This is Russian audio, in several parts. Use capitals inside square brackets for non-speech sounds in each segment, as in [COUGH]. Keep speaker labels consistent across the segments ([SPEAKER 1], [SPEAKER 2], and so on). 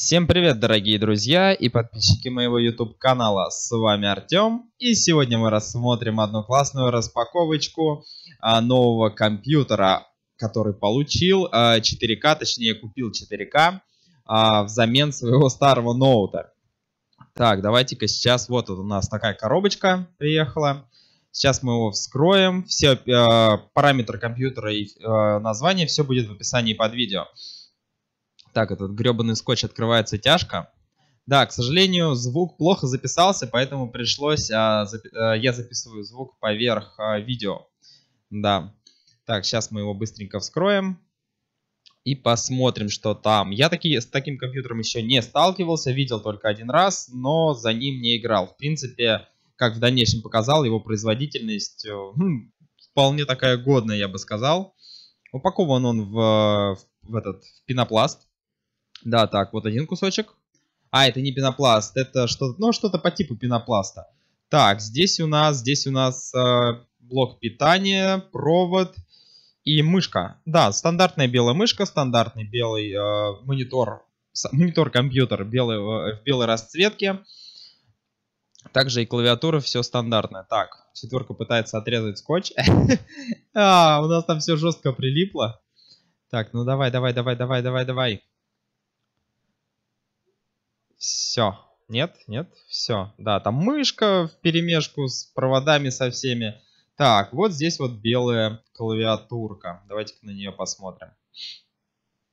[SPEAKER 1] Всем привет, дорогие друзья и подписчики моего YouTube канала. С вами Артем. И сегодня мы рассмотрим одну классную распаковочку а, нового компьютера, который получил а, 4К, точнее купил 4К а, взамен своего старого ноута. Так, давайте-ка сейчас, вот у нас такая коробочка приехала. Сейчас мы его вскроем. Все э, а, параметры компьютера и э, название все будет в описании под видео. Так, этот гребаный скотч открывается тяжко. Да, к сожалению, звук плохо записался, поэтому пришлось... А, запи а, я записываю звук поверх а, видео. Да. Так, сейчас мы его быстренько вскроем. И посмотрим, что там. Я таки, с таким компьютером еще не сталкивался, видел только один раз, но за ним не играл. В принципе, как в дальнейшем показал, его производительность э, хм, вполне такая годная, я бы сказал. Упакован он в, в, этот, в пенопласт. Да, так, вот один кусочек. А, это не пенопласт, это что-то, ну, что-то по типу пенопласта. Так, здесь у нас, здесь у нас э, блок питания, провод и мышка. Да, стандартная белая мышка, стандартный белый э, монитор, монитор-компьютер белый, э, в белой расцветке. Также и клавиатура, все стандартное. Так, четверка пытается отрезать скотч. [LAUGHS] А, у нас там все жестко прилипло. Так, ну давай, давай, давай, давай, давай, давай все. Нет, нет, все. Да, там мышка в перемешку с проводами со всеми. Так, вот здесь вот белая клавиатурка. Давайте-ка на нее посмотрим.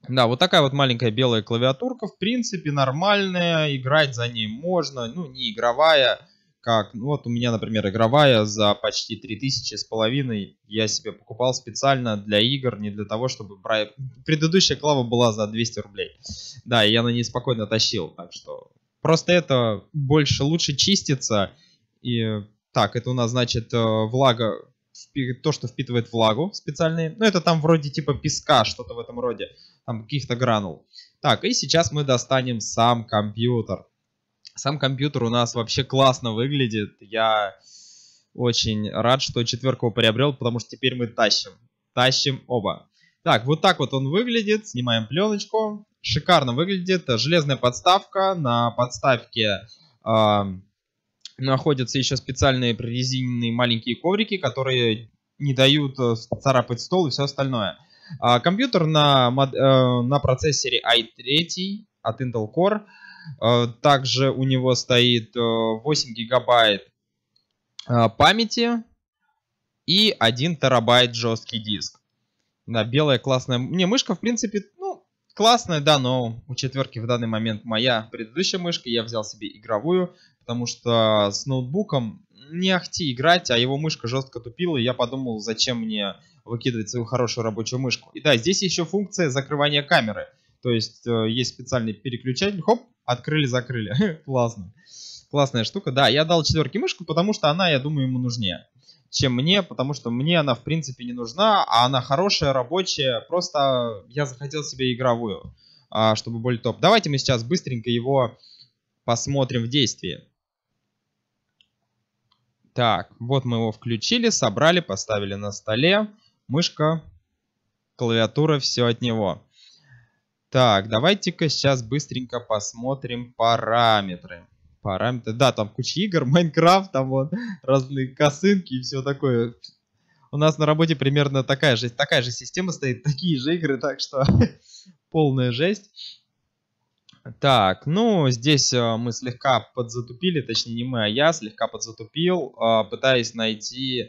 [SPEAKER 1] Да, вот такая вот маленькая белая клавиатурка, в принципе, нормальная, играть за ней можно, ну, не игровая, как, ну вот у меня, например, игровая за почти 3000 с половиной, я себе покупал специально для игр, не для того, чтобы брать... Предыдущая клава была за 200 рублей. Да, я на ней спокойно тащил, так что... Просто это больше, лучше чистится, и так, это у нас, значит, э, влага, то, что впитывает влагу специальные. Ну, это там вроде типа песка, что-то в этом роде, там каких-то гранул. Так, и сейчас мы достанем сам компьютер. Сам компьютер у нас вообще классно выглядит. Я очень рад, что четверку приобрел, потому что теперь мы тащим. Тащим оба. Так, вот так вот он выглядит. Снимаем пленочку. Шикарно выглядит. Железная подставка. На подставке э, находятся еще специальные прорезиненные маленькие коврики, которые не дают э, царапать стол и все остальное. Э, компьютер на, э, на процессоре i3 от Intel Core. Э, также у него стоит 8 э, гигабайт э, памяти и 1 терабайт жесткий диск. Да, белая классная. мне мышка, в принципе, ну, классная, да, но у четверки в данный момент моя предыдущая мышка. Я взял себе игровую, потому что с ноутбуком не ахти играть, а его мышка жестко тупила, и я подумал, зачем мне выкидывать свою хорошую рабочую мышку. И да, здесь еще функция закрывания камеры. То есть э, есть специальный переключатель, хоп, открыли-закрыли. [LAUGHS] Классно. Классная штука. Да, я дал четверки мышку, потому что она, я думаю, ему нужнее, чем мне, потому что мне она, в принципе, не нужна, а она хорошая, рабочая, просто я захотел себе игровую, а, чтобы более топ. Давайте мы сейчас быстренько его посмотрим в действии. Так, вот мы его включили, собрали, поставили на столе. Мышка, клавиатура, все от него. Так, давайте-ка сейчас быстренько посмотрим параметры. Параметры. Да, там куча игр, [LAUGHS] Майнкрафт, там вот разные косынки и все такое. У нас на работе примерно такая же, такая же система стоит, [LAUGHS] такие же игры, так что [LAUGHS] полная жесть. Так, ну, здесь э, мы слегка подзатупили, точнее не мы, а я слегка подзатупил, э, пытаясь найти э,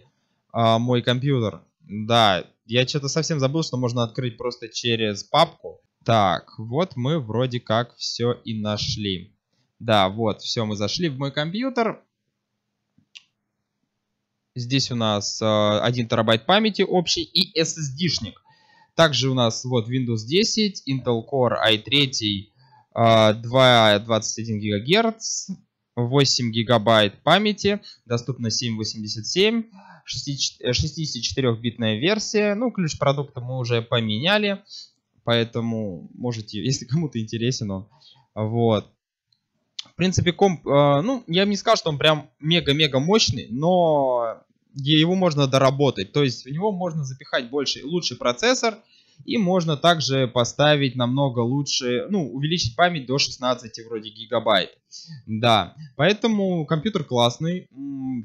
[SPEAKER 1] мой компьютер. Да, я что-то совсем забыл, что можно открыть просто через папку. Так, вот мы вроде как все и нашли. Да, вот, все, мы зашли в мой компьютер. Здесь у нас э, 1 терабайт памяти общий и SSD-шник. Также у нас вот Windows 10, Intel Core i3, 2,21 ГГц, 8 гигабайт памяти, доступно 7.87, 64-битная э, версия. Ну, ключ продукта мы уже поменяли. Поэтому можете, [LAUGHS] если кому-то интересен он. Вот. В принципе, комп, а, ну, я бы не сказал, что он прям мега-мега мощный, но его можно доработать. То есть в него можно запихать больше и лучший процессор, и можно также поставить намного лучше, ну, увеличить память до 16 вроде гигабайт. Да, поэтому компьютер классный.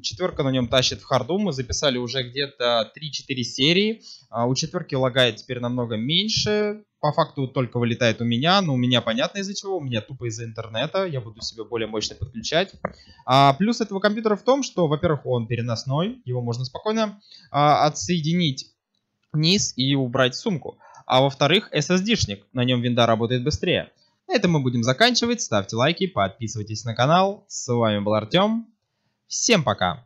[SPEAKER 1] Четверка на нем тащит в харду. Мы записали уже где-то 3-4 серии. А у четверки лагает теперь намного меньше. По факту только вылетает у меня, но у меня понятно из-за чего. У меня тупо из-за интернета. Я буду себе более мощно подключать. А плюс этого компьютера в том, что, во-первых, он переносной. Его можно спокойно а, отсоединить низ и убрать сумку. А во-вторых, SSD-шник, на нем винда работает быстрее. На этом мы будем заканчивать. Ставьте лайки, подписывайтесь на канал. С вами был Артем. Всем пока!